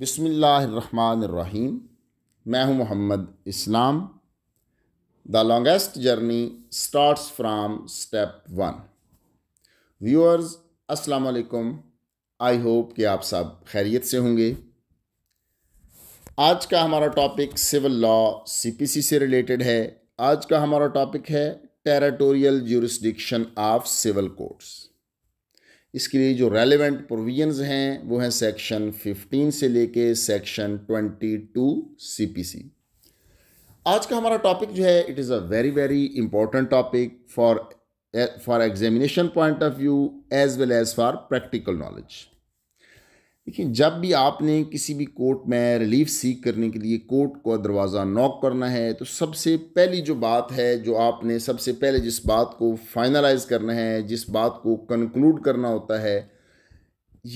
बिसमीम मैं हूं Mohammad Islam the longest journey starts from step one viewers अस्सलाम वालेकुम आई होप कि आप सब खैरियत से होंगे आज का हमारा टॉपिक सिविल लॉ सीपीसी से रिलेटेड है आज का हमारा टॉपिक है territorial jurisdiction of civil courts इसके लिए जो रेलेवेंट प्रोविजंस हैं वो हैं सेक्शन 15 से लेके सेक्शन 22 सीपीसी आज का हमारा टॉपिक जो है it is a very very important topic for for examination point of view as well as for practical knowledge देखिए जब भी आपने किसी भी कोर्ट में रिलीफ सीख करने के लिए कोर्ट को दरवाज़ा नॉक करना है तो सबसे पहली जो बात है जो आपने सबसे पहले जिस बात को फाइनलाइज करना है जिस बात को कंक्लूड करना होता है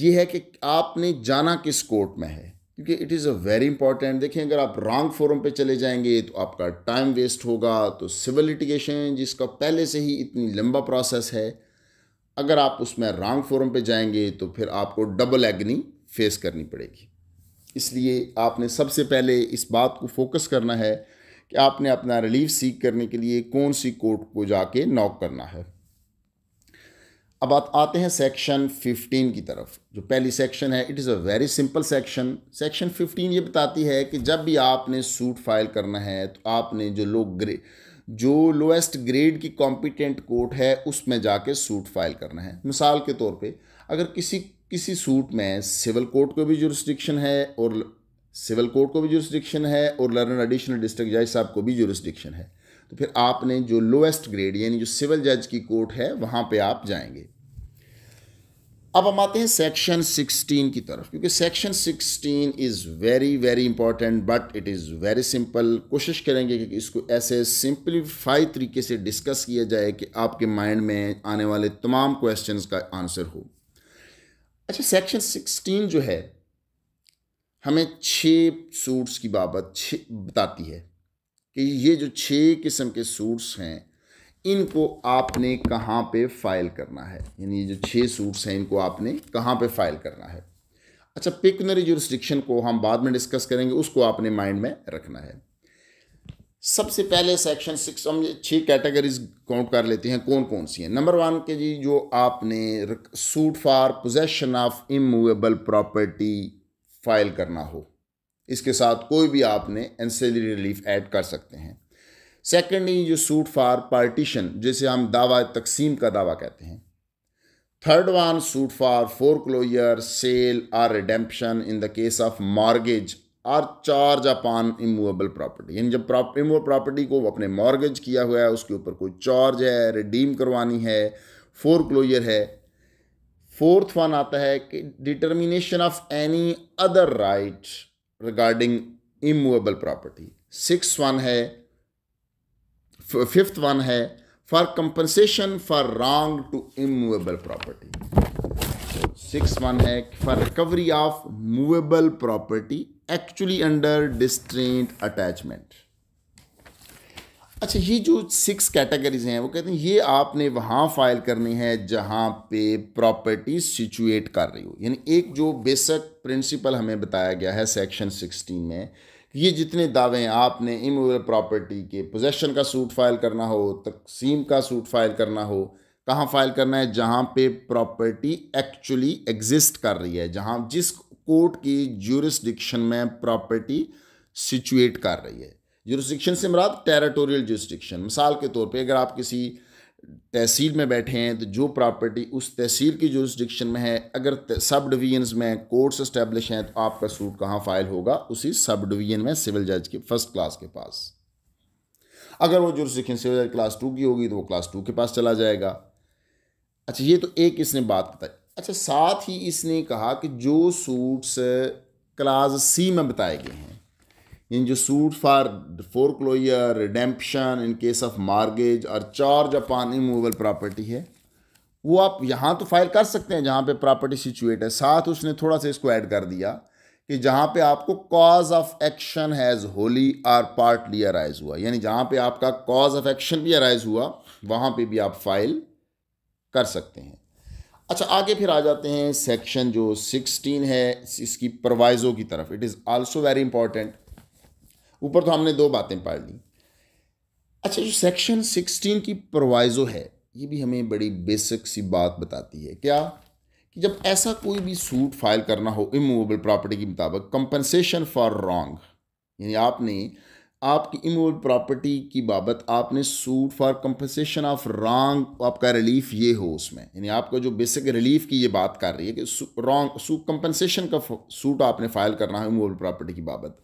ये है कि आपने जाना किस कोर्ट में है क्योंकि it is a very important देखें अगर आप रॉन्ग फोरम पे चले जाएंगे तो आपका टाइम वेस्ट होगा तो सिविल लिटिगेशन जिसका पहले से ही इतनी लंबा प्रोसेस है अगर आप उसमें रॉन्ग फोरम पे जाएंगे तो फिर आपको डबल एग्नी फेस करनी पड़ेगी इसलिए आपने सबसे पहले इस बात को फोकस करना है कि आपने अपना रिलीफ सीख करने के लिए कौन सी कोर्ट को जाके नॉक करना है अब आ, आते हैं सेक्शन 15 की तरफ जो पहली सेक्शन है it is a very simple section section 15 ये बताती है कि जब भी आपने सूट फाइल करना है तो आपने जो लो ग्रे जो लोएस्ट ग्रेड की कॉम्पिटेंट कोर्ट है उसमें जाके सूट फाइल करना है मिसाल के तौर पे अगर किसी किसी सूट में सिविल कोर्ट को भी जुरिस्डिक्शन है और सिविल कोर्ट को भी जुरिस्डिक्शन है और लर्नर एडिशनल डिस्ट्रिक्ट जज साहब को भी जुरिस्डिक्शन है तो फिर आपने जो लोएस्ट ग्रेड यानी जो सिविल जज की कोर्ट है वहाँ पे आप जाएंगे अब हम आते हैं सेक्शन 16 की तरफ क्योंकि section 16 is very very important but it is very simple कोशिश करेंगे कि इसको ऐसे सिंप्लीफाई तरीके से डिस्कस किया जाए कि आपके माइंड में आने वाले तमाम क्वेश्चंस का आंसर हो अच्छा सेक्शन सिक्सटीन जो है हमें छः सूट्स की बाबत छ बताती है कि ये जो छः किस्म के सूट्स हैं इनको आपने कहाँ पे फाइल करना है यानी ये जो छः सूट्स हैं इनको आपने कहाँ पे फाइल करना है अच्छा पिकनरी रिस्ट्रिक्शन को हम बाद में डिस्कस करेंगे उसको आपने माइंड में रखना है सबसे पहले सेक्शन सिक्स हम छह कैटेगरीज काउंट कर लेते हैं कौन कौन सी हैं नंबर वन के जी जो आपने suit for possession of immovable property file करना हो इसके साथ कोई भी आपने एंसेलरी रिलीफ ऐड कर सकते हैं सेकेंडली जो सूट फॉर पार्टीशन जिसे हम दावा तकसीम का दावा कहते हैं third one suit for foreclosure sale or redemption in the case of mortgage or charge upon immovable property यानी जब इमूवेबल प्रॉपर्टी को अपने मॉर्गेज किया हुआ है उसके ऊपर कोई चार्ज है रिडीम करवानी है फोर क्लोजर है फोर्थ वन आता है कि determination of any other right regarding immovable property six one है फिफ्थ वन है for compensation for wrong to immovable property six one है for recovery of movable property actually under distraint attachment अच्छा ये जो six categories हैं वो कहते हैं ये आपने वहाँ फाइल करनी है जहाँ पे प्रॉपर्टी सिचुएट कर रही हो यानी एक जो बेसिक प्रिंसिपल हमें बताया गया है सेक्शन सिक्सटीन में ये जितने दावे हैं आपने इमूवेबल प्रॉपर्टी के पोजेशन का सूट फाइल करना हो तकसीम का सूट फाइल करना हो कहाँ फाइल करना है जहाँ पे प्रॉपर्टी एक्चुअली एग्जिस्ट कर रही है जहाँ जिस कोर्ट की ज्यूरिस्डिक्शन में प्रॉपर्टी सिचुएट कर रही है ज्यूरिस्डिक्शन से मराब टेरिटोरियल ज्यूरिस्डिक्शन मिसाल के तौर पे अगर आप किसी तहसील में बैठे हैं तो जो प्रॉपर्टी उस तहसील की ज्यूरिस्डिक्शन में है अगर सब डिवीजन्स में कोर्ट्स इस्टेब्लिश हैं तो आपका सूट कहाँ फाइल होगा उसी सब डिवीजन में सिविल जज के फर्स्ट क्लास के पास अगर वो ज्यूरिस्डिक्शन सिविल जज क्लास टू की होगी तो वो क्लास टू के पास चला जाएगा अच्छा ये तो एक इसने बात बताई अच्छा साथ ही इसने कहा कि जो सूट्स क्लास सी में बताए गए हैं इन जो suit for foreclosure redemption in case of mortgage और चार्ज अपॉन इमूवेबल प्रॉपर्टी है वो आप यहाँ तो फाइल कर सकते हैं जहाँ पे प्रॉपर्टी सिचुएट है साथ उसने थोड़ा सा इसको ऐड कर दिया कि जहाँ पे आपको cause of action has wholly or partly arise हुआ यानी जहाँ पे आपका कॉज ऑफ एक्शन भी अराइज हुआ वहाँ पे भी आप फाइल कर सकते हैं अच्छा आगे फिर आ जाते हैं सेक्शन जो 16 है इसकी प्रोवाइजो की तरफ it is also very important ऊपर तो हमने दो बातें पढ़ ली अच्छा जो सेक्शन 16 की प्रोवाइजो है ये भी हमें बड़ी बेसिक सी बात बताती है क्या कि जब ऐसा कोई भी सूट फाइल करना हो इमूवेबल प्रॉपर्टी के मुताबिक कंपनसेशन फॉर रॉन्ग यानी आपने आपकी इमोल प्रॉपर्टी की बाबत आपने suit for compensation of wrong आपका रिलीफ ये हो उसमें यानी आपका जो बेसिक रिलीफ की ये बात कर रही है कि रॉन्ग सू कंपनसेशन का सूट आपने फाइल करना है इमोल प्रॉपर्टी की बाबत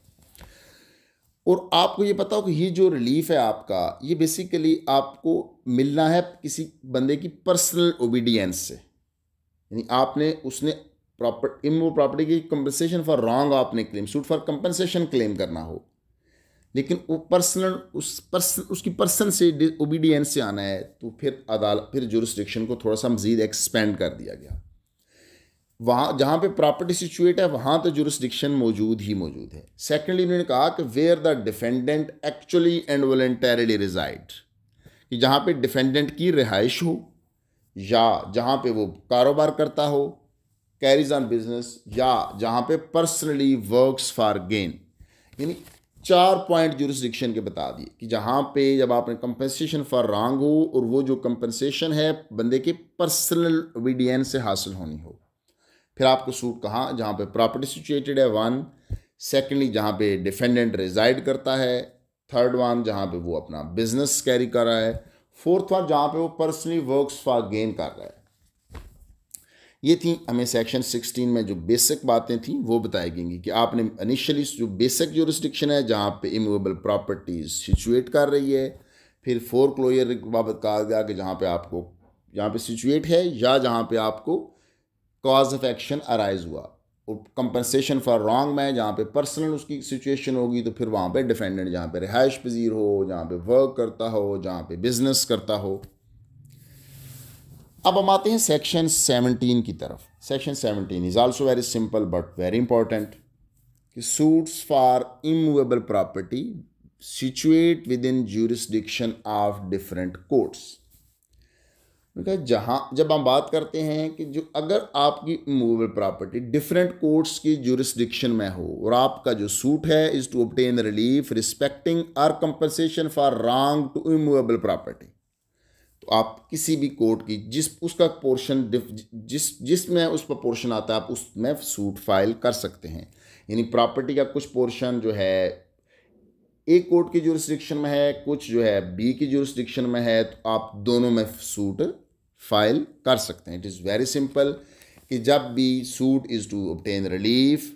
और आपको ये पता हो कि ये जो रिलीफ है आपका ये बेसिकली आपको मिलना है किसी बंदे की पर्सनल ओबीडियंस से यानी आपने उसने प्रॉपर्टी इमो प्रॉपर्टी की कंपनसेशन फॉर रॉन्ग आपने claim suit for compensation claim करना हो लेकिन वो पर्सनल उस पर्सन उसकी पर्सन से ओबीडियंस से आना है तो फिर अदालत फिर जुरिस्डिक्शन को थोड़ा सा मजीद एक्सपेंड कर दिया गया वहाँ जहाँ पे प्रॉपर्टी सिचुएट है वहाँ तो जुरिस्डिक्शन मौजूद ही मौजूद है सेकेंडली उन्होंने कहा कि where the defendant actually and voluntarily reside कि जहाँ पे डिफेंडेंट की रिहाइश हो या जहाँ पे वो कारोबार करता हो कैरीज ऑन बिजनेस या जहाँ पे पर्सनली वर्क्स फॉर गेन यानी चार पॉइंट जुरिस्डिक्शन के बता दिए कि जहाँ पे जब आपने कंपनसेशन फॉर रॉन्ग हो और वो जो कंपनसेशन है बंदे के पर्सनल ओबीडियन से हासिल होनी हो फिर आपको सूट कहाँ जहाँ पे प्रॉपर्टी सिचुएटेड है वन सेकेंडली जहाँ पे डिफेंडेंट रिजाइड करता है थर्ड वन जहाँ पे वो अपना बिजनेस कैरी कर रहा है फोर्थ वन जहाँ पे वो पर्सनली वर्क्स फॉर गेन कर रहा है ये थी हमें सेक्शन 16 में जो बेसिक बातें थी वो बताई गई कि आपने इनिशियली जो बेसिक जो रिस्ट्रिक्शन है जहाँ पे इमूवेबल प्रॉपर्टीज सिचुएट कर रही है फिर फोर क्लोयर बाबत कहा गया कि जहाँ पे आपको जहाँ पे सिचुएट है या जहाँ पे आपको कॉज ऑफ एक्शन अराइज हुआ और कंपनसेशन फॉर रॉन्ग में जहाँ पे पर्सनल उसकी सिचुएशन होगी तो फिर वहाँ पे डिफेंडेंट जहाँ पे रिहाइश पजीर हो जहाँ पे वर्क करता हो जहाँ पे बिजनेस करता हो अब हम आते हैं सेक्शन 17 की तरफ section 17 is also very simple but very important कि suits for immovable property situate within jurisdiction of different courts देखा जहाँ जब हम बात करते हैं कि जो अगर आपकी इमूवेबल प्रॉपर्टी डिफरेंट कोर्ट्स की जूरिस्डिक्शन में हो और आपका जो सूट है is to obtain relief respecting or compensation for wrong to immovable property आप किसी भी कोर्ट की जिस उसका पोर्शन जिस जिसमें उस पर पोर्शन आता है आप उसमें सूट फाइल कर सकते हैं यानी प्रॉपर्टी का कुछ पोर्शन जो है ए कोर्ट की जुरिस्डिक्शन में है कुछ जो है बी की जुरिस्डिक्शन में है तो आप दोनों में सूट फाइल कर सकते हैं इट इज़ वेरी सिंपल कि जब भी suit is to obtain relief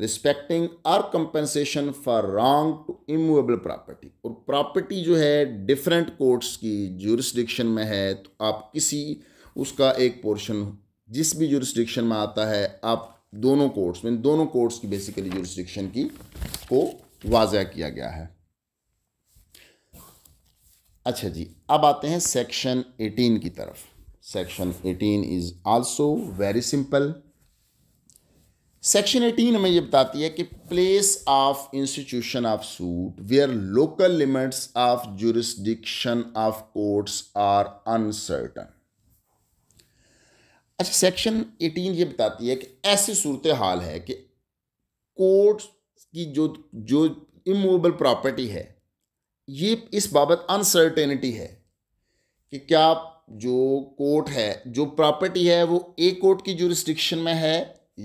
respecting or compensation for wrong to immovable property और प्रॉपर्टी जो है डिफरेंट कोर्ट्स की जूरिस्डिक्शन में है तो आप किसी उसका एक पोर्शन जिस भी जूरिस्डिक्शन में आता है आप दोनों कोर्ट्स में दोनों कोर्ट्स की बेसिकली जूरिस्डिक्शन की को वाजा किया गया है अच्छा जी अब आते हैं सेक्शन 18 की तरफ section 18 is also very simple section 18 हमें ये बताती है कि place of institution of suit where local limits of jurisdiction of courts are uncertain अच्छा सेक्शन 18 ये बताती है कि ऐसी सूरत हाल है कि कोर्ट की जो जो इमूवेबल प्रॉपर्टी है ये इस बाबत अनसर्टेनिटी है कि क्या जो कोर्ट है जो प्रॉपर्टी है वो एक कोर्ट की जुरिस्डिक्शन में है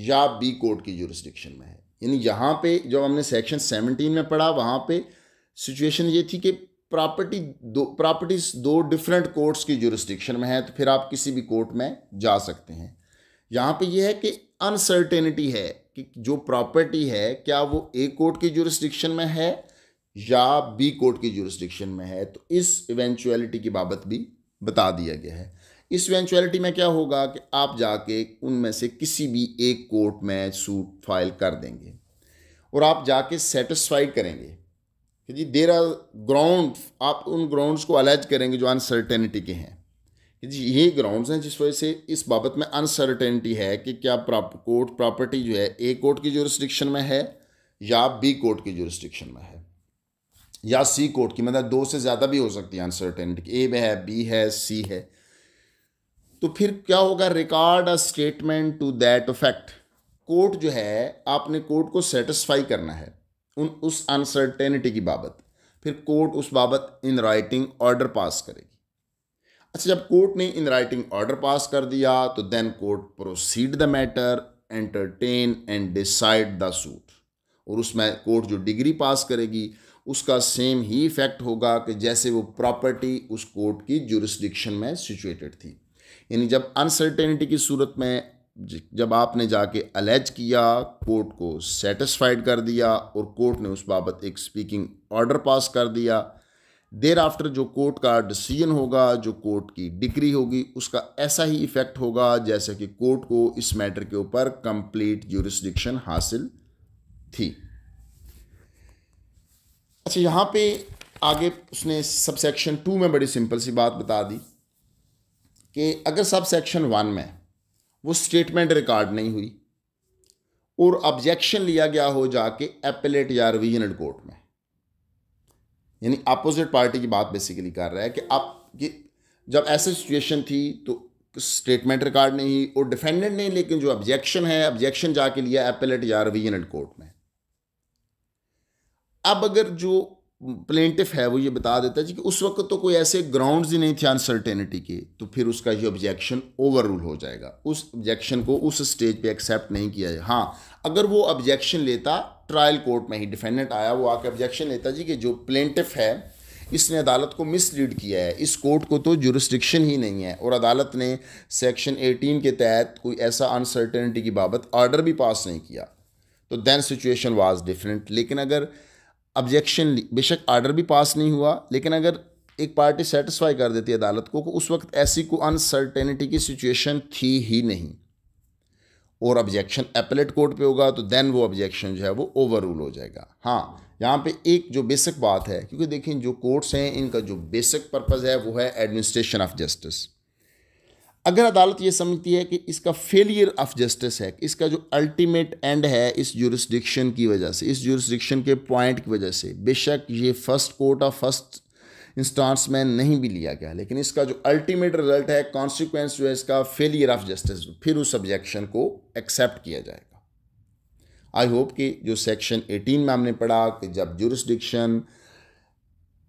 या बी कोर्ट की जुरिस्डिक्शन में है यानी यहाँ पे जो हमने सेक्शन सेवनटीन में पढ़ा वहाँ पे सिचुएशन ये थी कि प्रॉपर्टी दो प्रॉपर्टीज दो डिफरेंट कोर्ट्स की जुरिस्डिक्शन में है तो फिर आप किसी भी कोर्ट में जा सकते हैं यहाँ पे यह है कि अनसर्टेनिटी है कि जो प्रॉपर्टी है क्या वो ए कोर्ट की जुरिस्डिक्शन में है या बी कोर्ट की जुरिस्डिक्शन में है तो इस इवेंचुअलिटी की बाबत भी बता दिया गया है इस वेंचुअलिटी में क्या होगा कि आप जाके उनमें से किसी भी एक कोर्ट में सूट फाइल कर देंगे और आप जाके सेटिस्फाइड करेंगे कि जी देर आर ग्राउंड आप उन ग्राउंड्स को अलर्ज करेंगे जो अनसर्टेनिटी के हैं कि जी ये ग्राउंड्स हैं जिस वजह से इस बाबत में अनसर्टेनिटी है कि क्या कोर्ट प्रॉपर्टी जो है ए कोर्ट की जोरिस्ट्रिक्शन में है या बी कोर्ट की जोरिस्ट्रिक्शन में है या सी कोर्ट की मतलब दो से ज़्यादा भी हो सकती है अनसर्टेनिटी ए में है बी है सी है तो फिर क्या होगा record a statement to that effect court जो है आपने कोर्ट को सेटिस्फाई करना है उन उस अनसर्टेनिटी की बाबत फिर कोर्ट उस बाबत इन राइटिंग ऑर्डर पास करेगी अच्छा जब कोर्ट ने इन राइटिंग ऑर्डर पास कर दिया तो then court proceed the matter entertain and decide the suit और उसमें कोर्ट जो डिग्री पास करेगी उसका सेम ही इफेक्ट होगा कि जैसे वो प्रॉपर्टी उस कोर्ट की जुरिस्डिक्शन में सिचुएटेड थी यानी जब अनसर्टेनिटी की सूरत में जब आपने जाके अलेज किया कोर्ट को सेटिस्फाइड कर दिया और कोर्ट ने उस बाबत एक स्पीकिंग ऑर्डर पास कर दिया देर आफ्टर जो कोर्ट का डिसीजन होगा जो कोर्ट की डिग्री होगी उसका ऐसा ही इफ़ेक्ट होगा जैसे कि कोर्ट को इस मैटर के ऊपर कंप्लीट यूरिस्डिक्शन हासिल थी अच्छा यहाँ पे आगे उसने सबसेक्शन टू में बड़ी सिंपल सी बात बता दी कि अगर सब सेक्शन वन में वो स्टेटमेंट रिकॉर्ड नहीं हुई और ऑब्जेक्शन लिया गया हो जाके एपलेट या रिविजनल कोर्ट में यानी अपोजिट पार्टी की बात बेसिकली कर रहा है कि आप कि जब ऐसी सिचुएशन थी तो स्टेटमेंट रिकॉर्ड नहीं और डिफेंडेंट नहीं लेकिन जो ऑब्जेक्शन है ऑब्जेक्शन जाके लिया एपलेट या रिविजनल कोर्ट में अब अगर जो प्लेंटिफ है वो ये बता देता है जी कि उस वक्त तो कोई ऐसे ग्राउंड ही नहीं थे अनसर्टेनिटी के तो फिर उसका ये ऑब्जेक्शन ओवर रूल हो जाएगा उस ऑब्जेक्शन को उस स्टेज पे एक्सेप्ट नहीं किया जाए हाँ अगर वो ऑब्जेक्शन लेता ट्रायल कोर्ट में ही डिफेंडेंट आया वो आके ऑब्जेक्शन लेता जी कि जो प्लेंटिफ है इसने अदालत को मिसलीड किया है इस कोर्ट को तो जुरिस्डिक्शन ही नहीं है और अदालत ने सेक्शन 18 के तहत कोई ऐसा अनसर्टेनिटी की बाबत ऑर्डर भी पास नहीं किया तो देन सिचुएशन वाज डिफरेंट लेकिन अगर ऑब्जेक्शन ली बेशक आर्डर भी पास नहीं हुआ लेकिन अगर एक पार्टी सेटिस्फाई कर देती है अदालत को तो उस वक्त ऐसी कोई अनसर्टेनिटी की सिचुएशन थी ही नहीं और ऑब्जेक्शन एपलेट कोर्ट पे होगा तो देन वो ऑब्जेक्शन जो है वो ओवर रूल हो जाएगा हाँ यहाँ पे एक जो बेसिक बात है क्योंकि देखें जो कोर्ट्स हैं इनका जो बेसिक पर्पज़ है वो है एडमिनिस्ट्रेशन ऑफ जस्टिस अगर अदालत ये समझती है कि इसका फेलियर ऑफ जस्टिस है इसका जो अल्टीमेट एंड है इस जुरिस्डिक्शन की वजह से इस जुरिस्डिक्शन के पॉइंट की वजह से बेशक ये first court of first instance में नहीं भी लिया गया लेकिन इसका जो अल्टीमेट रिजल्ट है कॉन्सिक्वेंस जो है इसका फेलियर ऑफ जस्टिस फिर उस ऑब्जेक्शन को एक्सेप्ट किया जाएगा आई होप कि जो सेक्शन 18 में हमने पढ़ा कि जब जूरिस्डिक्शन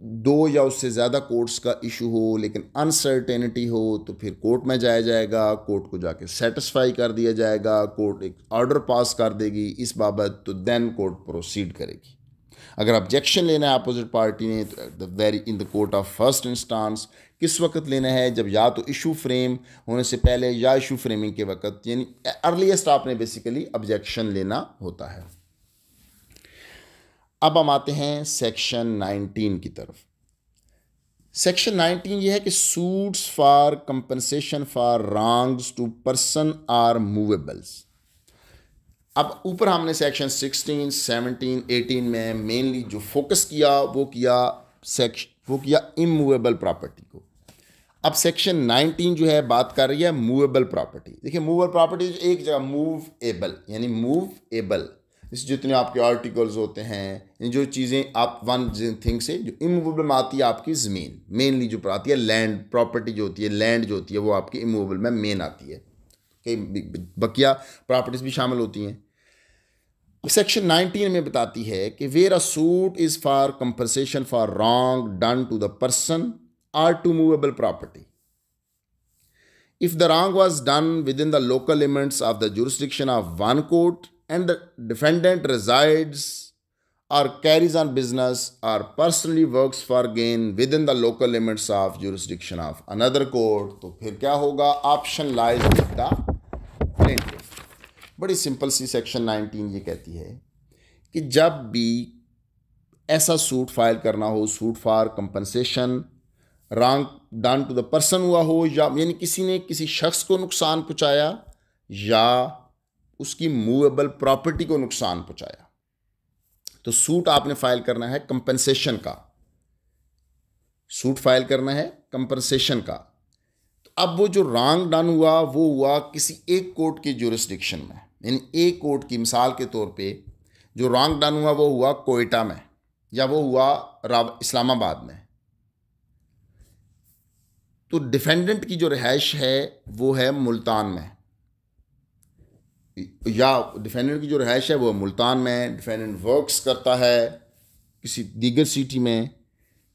दो या उससे ज़्यादा कोर्ट्स का इशू हो लेकिन अनसर्टेनिटी हो तो फिर कोर्ट में जाया जाएगा कोर्ट को जाके सेटिस्फाई कर दिया जाएगा कोर्ट एक ऑर्डर पास कर देगी इस बाबत तो देन कोर्ट प्रोसीड करेगी अगर ऑब्जेक्शन लेना है अपोजिट पार्टी ने तो the very in the court of first instance किस वक्त लेना है जब या तो इशू फ्रेम होने से पहले या इशू फ्रेमिंग के वक्त यानी अर्लीस्ट आपने बेसिकली ऑब्जेक्शन लेना होता है अब हम आते हैं सेक्शन 19 की तरफ सेक्शन 19 ये है कि suits for compensation for wrongs to person or movables अब ऊपर हमने सेक्शन 16, 17, 18 में मेनली जो फोकस किया वो किया सेक्श वो किया इमूवेबल प्रॉपर्टी को अब सेक्शन 19 जो है बात कर रही है मूवेबल प्रॉपर्टी देखिए मूवेबल प्रॉपर्टी एक जगह मूव एबल यानी मूव एबल इस जितने आपके आर्टिकल्स होते हैं जो चीज़ें आप वन थिंग से जो इमूवेबल में आती है आपकी ज़मीन मेनली जो आती है लैंड प्रॉपर्टी जो होती है लैंड जो होती है वो आपकी इमूवेबल में मेन आती है कई बकिया प्रॉपर्टीज भी शामिल होती हैं सेक्शन 19 में बताती है कि where a suit is for compensation for wrong done to the person or to movable property if the wrong was done within the local limits of the jurisdiction of one court and the defendant resides or carries on business or personally works for gain within the local limits of jurisdiction of another court to phir kya hoga option lies with the plaintiff badi simple si section 19 ye kehti hai ki jab bhi aisa suit file karna ho suit for compensation wrong done to the person hua ho ya yani kisi ne kisi shakhs ko nuksan pahunchaya या उसकी movable property को नुकसान पहुंचाया तो suit आपने file करना है compensation का सूट फाइल करना है कंपनसेशन का तो अब वो जो रॉन्ग डन हुआ वो हुआ किसी एक कोर्ट की जोरिस्डिक्शन में यानी एक कोर्ट की मिसाल के तौर पे जो रॉन्ग डन हुआ वो हुआ कोयटा में या वो हुआ इस्लामाबाद में तो डिफेंडेंट की जो रिहाइश है वो है मुल्तान में या डिफेंडेंट की जो रहायश है वो मुल्तान में डिफेंडेंट वर्क्स करता है किसी दीगर सिटी में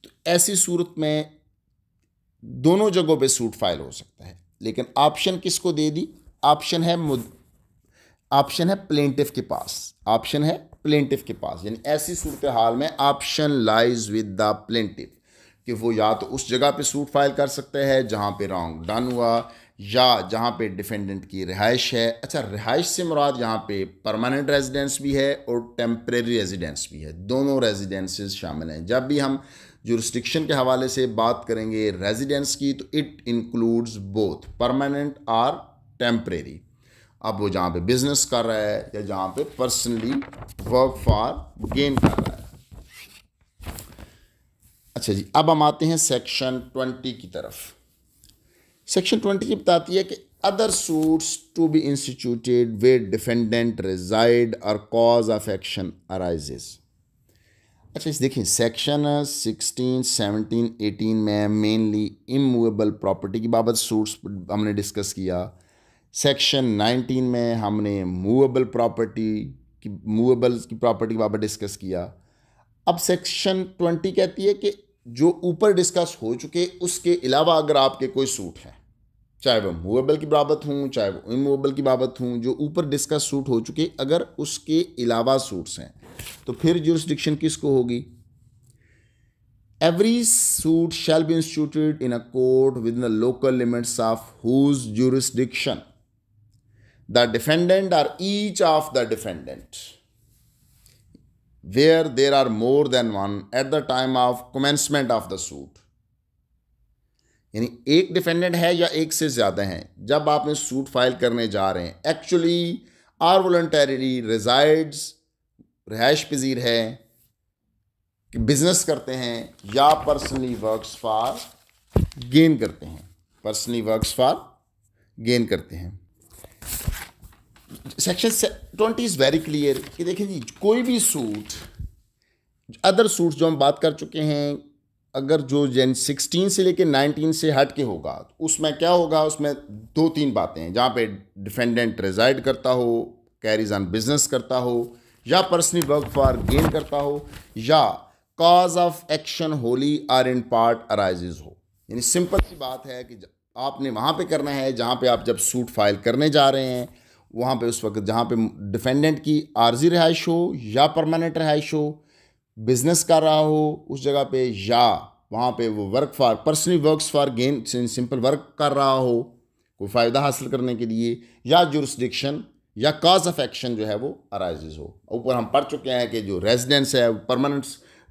तो ऐसी सूरत में दोनों जगहों पे सूट फाइल हो सकता है लेकिन ऑप्शन किसको दे दी ऑप्शन है ऑप्शन है प्लेंटिव के पास ऑप्शन है प्लेंटिव के पास यानी ऐसी सूरत हाल में option lies with the plaintiff कि वो या तो उस जगह पे सूट फाइल कर सकते हैं जहाँ पे रॉन्ग डन हुआ या जहाँ पे डिफेंडेंट की रिहाइश है अच्छा रिहाइश से मुराद यहाँ पे परमानेंट रेजिडेंस भी है और टेम्प्रेरी रेजिडेंस भी है दोनों रेजिडेंसेस शामिल हैं जब भी हम जुरिस्डिक्शन के हवाले से बात करेंगे रेजिडेंस की तो it includes both permanent or temporary अब वो जहाँ पे बिज़नेस कर रहा है या जहाँ पे पर्सनली वर्क फॉर गेन कर रहा है अच्छा जी अब हम आते हैं सेक्शन ट्वेंटी की तरफ सेक्शन ट्वेंटी की बताती है कि other suits to be instituted where defendant reside और कॉज ऑफ एक्शन अराइजेज अच्छा इस देखिए सेक्शन सिक्सटीन सेवनटीन एटीन में मेनली इमूवेबल प्रॉपर्टी की बाबत सूट्स हमने डिस्कस किया सेक्शन नाइनटीन में हमने मूवेबल प्रॉपर्टी की मूवेबल की प्रॉपर्टी के बाबत डिस्कस किया अब सेक्शन ट्वेंटी कहती है कि जो ऊपर डिस्कस हो चुके उसके अलावा अगर आपके कोई सूट हैं चाहे वह मूवेबल की बाबत हूँ चाहे वह इमूवेबल की बाबत हूँ जो ऊपर डिस्कस सूट हो चुके अगर उसके अलावा सूट्स हैं तो फिर जुरिस्डिक्शन किसको होगी every suit shall be instituted in a court within the local limits of whose jurisdiction the defendant or each of the defendant where there are more than one at the time of commencement of the suit यानी एक defendant है या एक से ज़्यादा हैं जब आप में सूट फाइल करने जा रहे हैं एक्चुअली आर वॉल्टरली रिजाइड्स रहायश पजीर है कि बिजनेस करते हैं या पर्सनली वर्क्स फॉर गेन करते हैं पर्सनली वर्क्स फॉर गेन करते हैं section twenty is very clear कि देखें जी कोई भी सूट अदर सूट जो हम बात कर चुके हैं अगर जो जैन सिक्सटीन से लेकर नाइनटीन से हट के होगा उसमें क्या होगा उसमें दो तीन बातें हैं जहाँ पे डिफेंडेंट रिजाइड करता हो कैरीज ऑन बिजनेस करता हो या पर्सनली वर्क फॉर गेन करता हो या cause of action wholly or in part arises हो यानी सिंपल सी बात है कि आपने वहाँ पे करना है जहाँ पे आप जब सूट फाइल करने जा रहे हैं वहाँ पे उस वक्त जहाँ पे डिफेंडेंट की आर्जी रहाइश हो या परमानेंट रहाइश हो बिजनेस कर रहा हो उस जगह पे या वहाँ पे वो work for personally works for gain simple work कर रहा हो कोई फ़ायदा हासिल करने के लिए या जुरस्डिक्शन या काज ऑफ एक्शन जो है वो अराइज हो ऊपर हम पढ़ चुके हैं कि जो रेजिडेंस है परमानेंट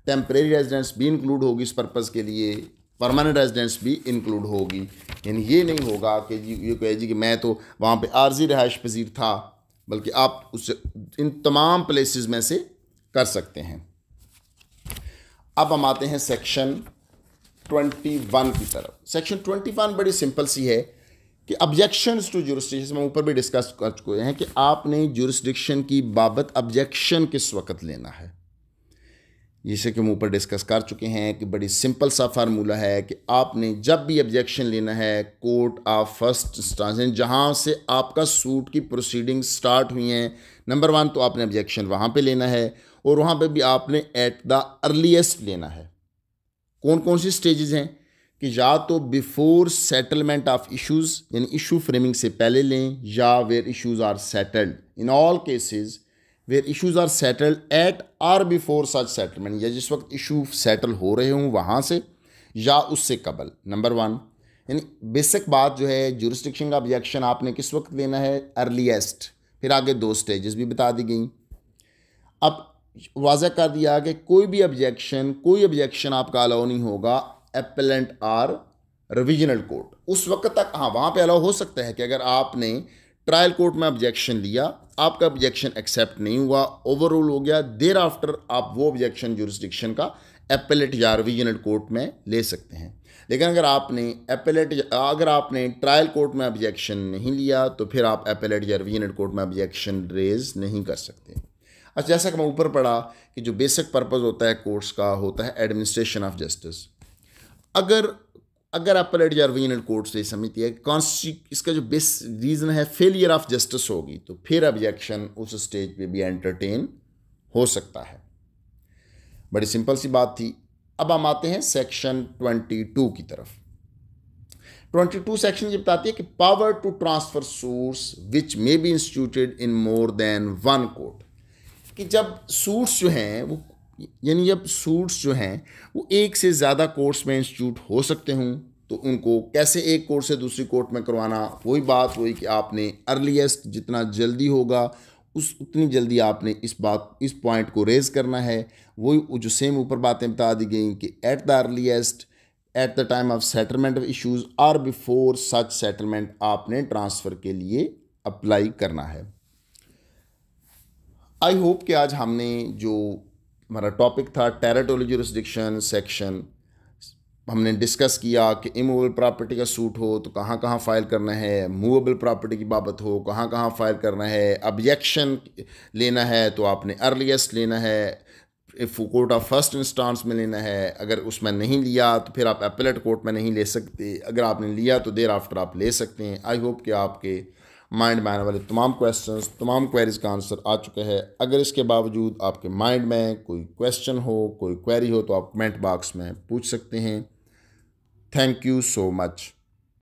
टेम्परेरी रेजिडेंस भी इंक्लूड होगी इस पर्पज़ के लिए परमानेंट रेजिडेंस भी इंक्लूड होगी यानी ये नहीं होगा कि जी ये कहे जी कि मैं तो वहाँ पे आर्जी रहायश पजीर था बल्कि आप उससे इन तमाम प्लेसेस में से कर सकते हैं अब हम आते हैं सेक्शन 21 की तरफ सेक्शन 21 बड़ी सिंपल सी है कि ऑब्जेक्शंस टू जुरिस्टिक्शन हम ऊपर भी डिस्कस कर चुके हैं कि आपने जुरिस्डिक्शन की बाबत ऑब्जेक्शन किस वक्त लेना है जिसे कि हम ऊपर डिस्कस कर चुके हैं कि बड़ी सिंपल सा फार्मूला है कि आपने जब भी ऑब्जेक्शन लेना है कोर्ट ऑफ फर्स्ट इंस्टांस जहां से आपका सूट की प्रोसीडिंग स्टार्ट हुई हैं नंबर वन तो आपने ऑब्जेक्शन वहां पे लेना है और वहां पे भी आपने एट द अर्लीस्ट लेना है कौन कौन सी स्टेजेस हैं कि या तो बिफोर सेटलमेंट ऑफ इशूज यानी इशू फ्रेमिंग से पहले लें या where issues are settled in all cases where issues are settled at or before such settlement या जिस वक्त इशू सेटल हो रहे हों वहाँ से या उससे कबल नंबर वन यानी बेसिक बात जो है जुरिस्डिक्शन का ऑब्जेक्शन आपने किस वक्त देना है अर्लीस्ट फिर आगे दो स्टेजेस भी बता दी गई अब वाजह कर दिया कि कोई भी ऑब्जेक्शन कोई ऑब्जेक्शन आपका अलाउ नहीं होगा एपलेंट आर रिविजनल कोर्ट उस वक्त तक हाँ वहाँ पे अलाउ हो सकता है कि अगर आपने ट्रायल कोर्ट में ऑब्जेक्शन लिया आपका ऑब्जेक्शन एक्सेप्ट नहीं हुआ ओवरऑल हो गया देर आफ्टर आप वो ऑब्जेक्शन जुरिस्डिक्शन का एपेलेट या रिविजनल कोर्ट में ले सकते हैं लेकिन अगर आपने एपेलेट अगर आपने ट्रायल कोर्ट में ऑब्जेक्शन नहीं लिया तो फिर आप एपेलेट या रिविजनल कोर्ट में ऑब्जेक्शन रेज नहीं कर सकते अच्छा जैसा कि मैं ऊपर पढ़ा कि जो बेसिक पर्पज़ होता है कोर्ट्स का होता है एडमिनिस्ट्रेशन ऑफ जस्टिस अगर अगर आप पलट जाए कोर्ट से समिति है इसका जो बेस रीज़न है फेलियर ऑफ जस्टिस होगी तो फिर ऑब्जेक्शन उस स्टेज पे भी एंटरटेन हो सकता है बड़ी सिंपल सी बात थी अब हम आते हैं सेक्शन 22 की तरफ 22 सेक्शन ये बताती है कि power to transfer suits which may be instituted in more than one court कि जब सूट्स जो हैं वो यानी जब सूट्स जो हैं वो एक से ज़्यादा कोर्ट्स में इंस्टीट्यूट हो सकते हों तो उनको कैसे एक कोर्ट से दूसरी कोर्ट में करवाना वही बात हुई कि आपने अर्लीस्ट जितना जल्दी होगा उस उतनी जल्दी आपने इस बात इस पॉइंट को रेज़ करना है वही जो सेम ऊपर बातें बता दी गई कि at the earliest at the time of settlement of issues or before such settlement आपने ट्रांसफ़र के लिए अप्लाई करना है आई होप कि आज हमने जो हमारा टॉपिक था टेरिटोरी रिस्ट्रिक्शन सेक्शन हमने डिस्कस किया कि इमूवेबल प्रॉपर्टी का सूट हो तो कहाँ कहाँ फाइल करना है मूवेबल प्रॉपर्टी की बाबत हो कहाँ कहाँ फाइल करना है ऑब्जेक्शन लेना है तो आपने अर्लीस्ट लेना है कोर्ट ऑफ फर्स्ट इंस्टांस में लेना है अगर उसमें नहीं लिया तो फिर आप अपेलेट कोर्ट में नहीं ले सकते अगर आपने लिया तो देर आफ्टर आप ले सकते हैं आई होप कि आपके माइंड में आने वाले तमाम क्वेश्चन तमाम क्वेरीज का आंसर आ चुका है अगर इसके बावजूद आपके माइंड में कोई क्वेश्चन हो कोई क्वेरी हो तो आप कमेंट बॉक्स में पूछ सकते हैं Thank you so much.